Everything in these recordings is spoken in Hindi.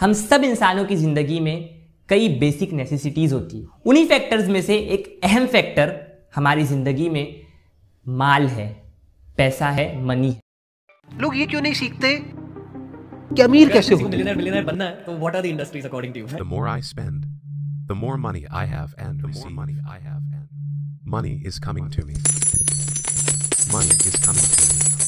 हम सब इंसानों की ज़िंदगी में कई बेसिक नेसेसिटीज़ होती है उन्हीं फैक्टर्स में से एक अहम फैक्टर हमारी ज़िंदगी में माल है पैसा है मनी है लोग ये क्यों नहीं सीखते कि अमीर कैसे हो मिलियनर मिलियनर बनना है तो what are the industries according to you the more I spend the more money I have and the more money I have and money is coming to me money is coming to me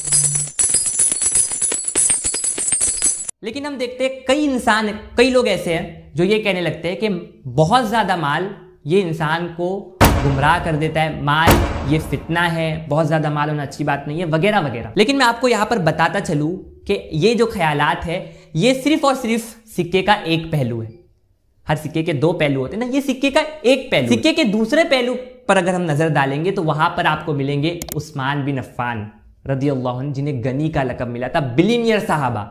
लेकिन हम देखते हैं कई इंसान कई लोग ऐसे हैं जो ये कहने लगते हैं कि बहुत ज़्यादा माल ये इंसान को गुमराह कर देता है माल ये फितना है बहुत ज़्यादा माल होना अच्छी बात नहीं है वगैरह वगैरह लेकिन मैं आपको यहाँ पर बताता चलूँ कि ये जो ख्यालात है ये सिर्फ और सिर्फ सिक्के का एक पहलू है हर सिक्के के दो पहलू होते हैं ना ये सिक्के का एक पहलू सिक्के के दूसरे पहलू पर अगर हम नज़र डालेंगे तो वहां पर आपको मिलेंगे उस्मान बिन अफ़ान रदी अल्लाह जिन्हें गनी का लकब मिला था बिलीनियर साहबा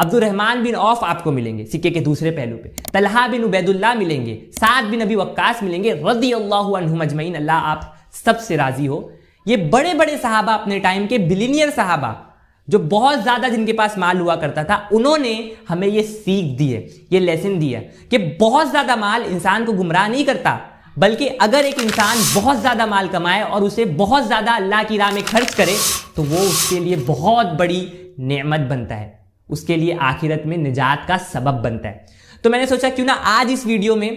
अब्दुलरहमान बिन औफ आपको मिलेंगे सिक्के के दूसरे पहलू पे तलहा बिन उबैदुल्ला मिलेंगे साद बिन अबी वक्कास मिलेंगे रदी अल्लाह मजमैन अल्लाह आप सबसे राजी हो ये बड़े बड़े साहबा अपने टाइम के बिलीनियर साहबा जो बहुत ज़्यादा जिनके पास माल हुआ करता था उन्होंने हमें ये सीख दी है ये लेसन दिया है कि बहुत ज़्यादा माल इंसान को गुमराह नहीं करता बल्कि अगर एक इंसान बहुत ज़्यादा माल कमाए और उसे बहुत ज़्यादा अल्लाह की राह में खर्च करे तो वो उसके लिए बहुत बड़ी नेमत बनता है उसके लिए आखिरत में निजात का सबब बनता है तो मैंने सोचा क्यों ना आज इस वीडियो में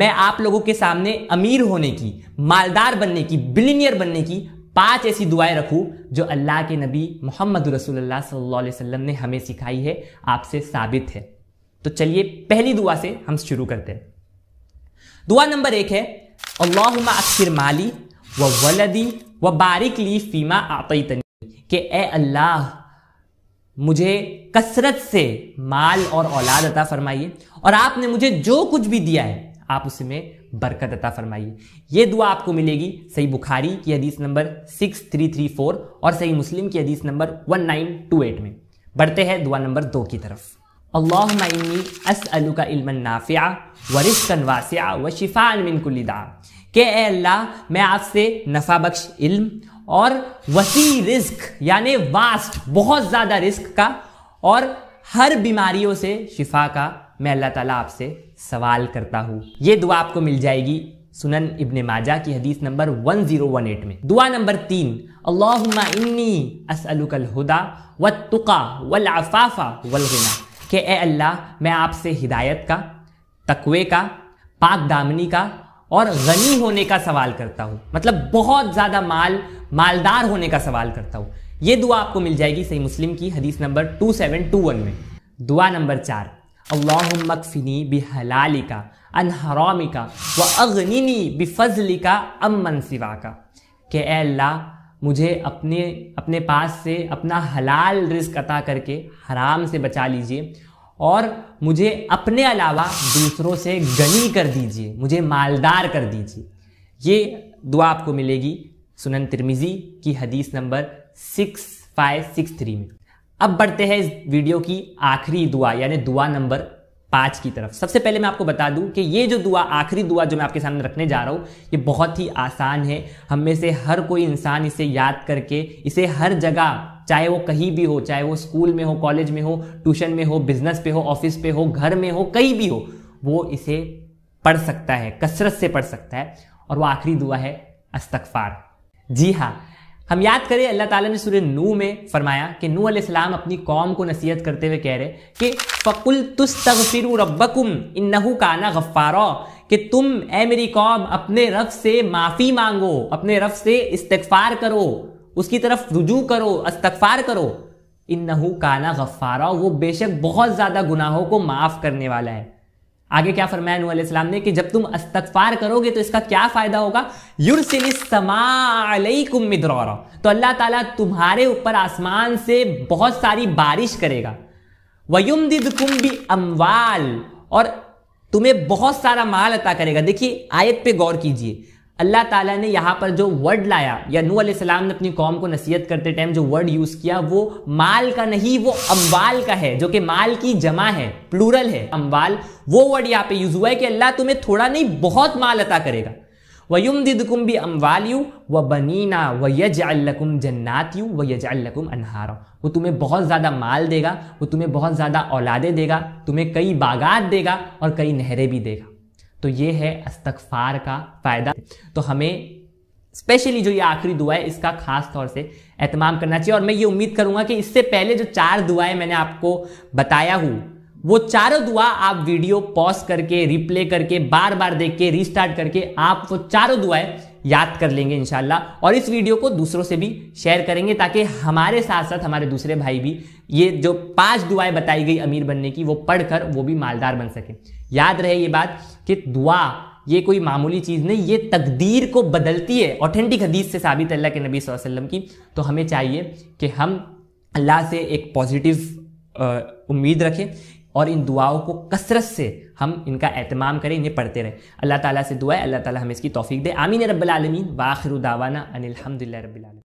मैं आप लोगों के सामने अमीर होने की मालदार बनने की बिलीनियर बनने की पांच ऐसी दुआएं रखूं जो अल्लाह के नबी मोहम्मद रसूलुल्लाह सल्लल्लाहु अलैहि वसल्लम ने हमें सिखाई है आपसे साबित है तो चलिए पहली दुआ से हम शुरू करते हैं दुआ नंबर एक है अल्लाहुम्मा अक्सर माली व वलदी व बारिक ली फीमा आतनी के ए अल्लाह मुझे कसरत से माल और औलाद अता फरमाइए और आपने मुझे जो कुछ भी दिया है आप उसमें बरकत अता फरमाइए ये दुआ आपको मिलेगी सही बुखारी की हदीस नंबर 6334 और सही मुस्लिम की हदीस नंबर 1928 में बढ़ते हैं दुआ नंबर दो की तरफ अल्लाहनी अस का इल्म नाफ़िया व शिफा वासिया व के अल्लाह मैं आपसे नफ़ा बख्श इल्म और वसी रिस्क यानी वास्ट बहुत ज़्यादा रिस्क का और हर बीमारियों से शिफा का मैं अल्लाह ताला आपसे सवाल करता हूँ ये दुआ आपको मिल जाएगी सुनन इब्न माजा की हदीस नंबर 1018 में दुआ नंबर तीन अल्लाहुम्मा इन्नी अस्अलुकल हुदा व तुका वल अफाफा वल गिना के ए अल्लाह मैं आपसे हिदायत का तकवे का पाक दामनी का और गनी होने का सवाल करता हूँ मतलब बहुत ज़्यादा माल मालदार होने का सवाल करता हूँ ये दुआ आपको मिल जाएगी सही मुस्लिम की हदीस number two seven two one में दुआ नंबर चार अल्लाहमकफ़िनी बिहलालिका अनहरामिका व अगनिनी बिफजलिका अमन सिवा का कि अल्लाह मुझे अपने अपने पास से अपना हलाल रिस्क अता करके हराम से बचा लीजिए और मुझे अपने अलावा दूसरों से गनी कर दीजिए मुझे मालदार कर दीजिए ये दुआ आपको मिलेगी सुनन तिरमिज़ी की हदीस number six five six three में अब बढ़ते हैं इस वीडियो की आखिरी दुआ यानी दुआ नंबर पाँच की तरफ सबसे पहले मैं आपको बता दूं कि ये जो दुआ आखिरी दुआ जो मैं आपके सामने रखने जा रहा हूँ ये बहुत ही आसान है हम में से हर कोई इंसान इसे याद करके इसे हर जगह चाहे वो कहीं भी हो चाहे वो स्कूल में हो कॉलेज में हो ट्यूशन में हो बिजनेस पे हो ऑफिस पे हो घर में हो कहीं भी हो वो इसे पढ़ सकता है कसरत से पढ़ सकता है और वो आखिरी दुआ है अस्तकफार जी हाँ हम याद करें अल्लाह ताला ने सूर्य नू में फरमाया कि नू सलाम अपनी कौम को नसीहत करते हुए कह रहे कि फ़कुल तुस्तगफिर रब्बकुम इन्नहू काना गफ्फारा कि तुम ए मेरी कौम अपने रब से माफ़ी मांगो अपने रब से इस्तगफार करो उसकी तरफ रुजू करो अस्तफार करो इन नहू काना गफ्फारा वो बेशक बहुत ज़्यादा गुनाहों को माफ़ करने वाला है आगे क्या फरमाया इस्लाम ने कि जब तुम अस्तफार करोगे तो इसका क्या फ़ायदा होगा युरसिलमाकुमद्रौरा तो अल्लाह ताला तुम्हारे ऊपर आसमान से बहुत सारी बारिश करेगा वयुम दिदकुम अमवाल और तुम्हें बहुत सारा माल अता करेगा देखिए आयत पे गौर कीजिए अल्लाह ताला ने यहाँ पर जो वर्ड लाया या नू सलाम ने अपनी कौम को नसीहत करते टाइम जो वर्ड यूज़ किया वो माल का नहीं वो अम्बाल का है जो कि माल की जमा है प्लूरल है अम्बाल वो वर्ड यहाँ पे यूज़ हुआ है कि अल्लाह तुम्हें थोड़ा नहीं बहुत माल अता करेगा वयुम दिदकुम भी अम्बाल यू व बनीना व यज अल्लकुम जन्नात यू व यज अल्लकुम अनहारा वो तुम्हें बहुत ज़्यादा माल देगा वो तुम्हें बहुत ज़्यादा औलादे देगा तुम्हें कई बागात देगा और कई नहरें भी देगा तो ये है अस्तगफार का फ़ायदा तो हमें स्पेशली जो ये आखिरी दुआ है इसका खास तौर से एहतमाम करना चाहिए और मैं ये उम्मीद करूंगा कि इससे पहले जो चार दुआएं मैंने आपको बताया हूं वो चारों दुआ आप वीडियो पॉज करके रिप्ले करके बार बार देख के रिस्टार्ट करके आप वो चारों दुआएं याद कर लेंगे इनशाला और इस वीडियो को दूसरों से भी शेयर करेंगे ताकि हमारे साथ साथ हमारे दूसरे भाई भी ये जो पांच दुआएं बताई गई अमीर बनने की वो पढ़कर वो भी मालदार बन सके याद रहे ये बात कि दुआ ये कोई मामूली चीज़ नहीं ये तकदीर को बदलती है ऑथेंटिक हदीस से साबित अल्लाह के नबी वसल्लम की तो हमें चाहिए कि हम अल्लाह से एक पॉजिटिव उम्मीद रखें और इन दुआओं को कसरत से हम इनका एहतमाम करें इन्हें पढ़ते रहें अल्लाह ताला से दुआ है अल्लाह ताला हमें इसकी तौफीक दे आमीन रब्बल आलमीन बाखिर दावाना अनिलहमदिल्ला रब्बिल आलमीन